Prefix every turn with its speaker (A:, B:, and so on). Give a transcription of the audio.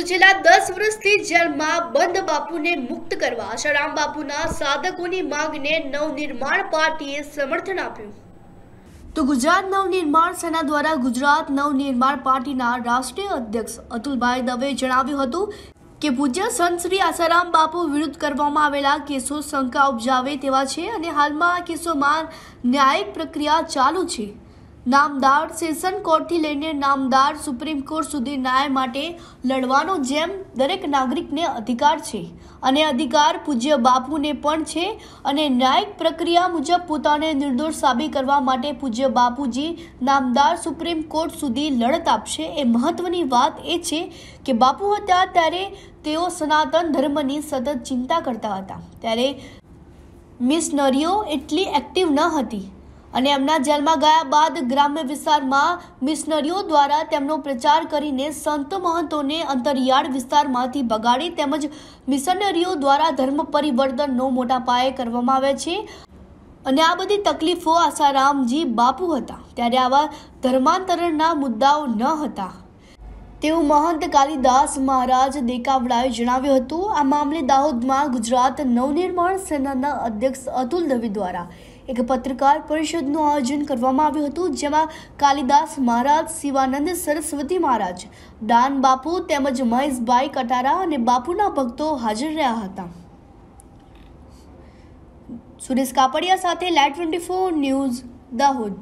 A: તો છેલ્લા દસ વર્ષથી જેલમાં બંધ બાપુને મુક્ત કરવા આશારામ બાપુના સાધકોની માંગને નવનિર્માણ પાર્ટીએ સમર્થન આપ્યું તો ગુજરાત નવનિર્માણ સેના દ્વારા ગુજરાત નવનિર્માણ પાર્ટીના રાષ્ટ્રીય અધ્યક્ષ અતુલભાઈ દવે જણાવ્યું હતું કે પૂજ્ય સંત શ્રી આસારામ બાપુ વિરુદ્ધ કરવામાં આવેલા કેસો શંકા ઉપજાવે તેવા છે અને હાલમાં આ કેસોમાં ન્યાયિક પ્રક્રિયા ચાલુ છે નામદાર સેશન કોર્ટથી લઈને નામદાર સુપ્રીમ કોર્ટ સુધી ન્યાય માટે લડવાનો જેમ દરેક નાગરિકને અધિકાર છે અને અધિકાર પૂજ્ય બાપુને પણ છે અને ન્યાયિક પ્રક્રિયા મુજબ પોતાને નિર્દોષ સાબિત કરવા માટે પૂજ્ય બાપુજી નામદાર સુપ્રીમ કોર્ટ સુધી લડત આપશે એ મહત્વની વાત એ છે કે બાપુ હતા ત્યારે તેઓ સનાતન ધર્મની સતત ચિંતા કરતા હતા ત્યારે મિશનરીઓ એટલી એક્ટિવ ન હતી અને એમના જેલમાં ગયા બાદ ગ્રામ્ય વિસ્તારમાં મિશનરીઓ દ્વારા તેમનો પ્રચાર કરીને સંત મહંતોને અંતરિયાળ વિસ્તારમાંથી બગાડી તેમજ મિશનરીઓ દ્વારા ધર્મ પરિવર્તનનો મોટા પાયે કરવામાં આવે છે અને આ બધી તકલીફો આસારામજી બાપુ હતા ત્યારે આવા ધર્માંતરણના મુદ્દાઓ ન હતા તેવું મહંત કાલિદાસ મહારાજ દેકાવડાએ જણાવ્યું હતું આ મામલે દાહોદમાં ગુજરાત નવનિર્માણ સેનાના અધ્યક્ષ અતુલ દવી દ્વારા એક પત્રકાર પરિષદનું આયોજન કરવામાં આવ્યું હતું જેમાં કાલિદાસ મહારાજ શિવાનંદ સરસ્વતી મહારાજ દાન બાપુ તેમજ મહેશભાઈ કટારા અને બાપુના ભક્તો હાજર રહ્યા હતા સુરેશ કાપડિયા સાથે light twenty four news Dahod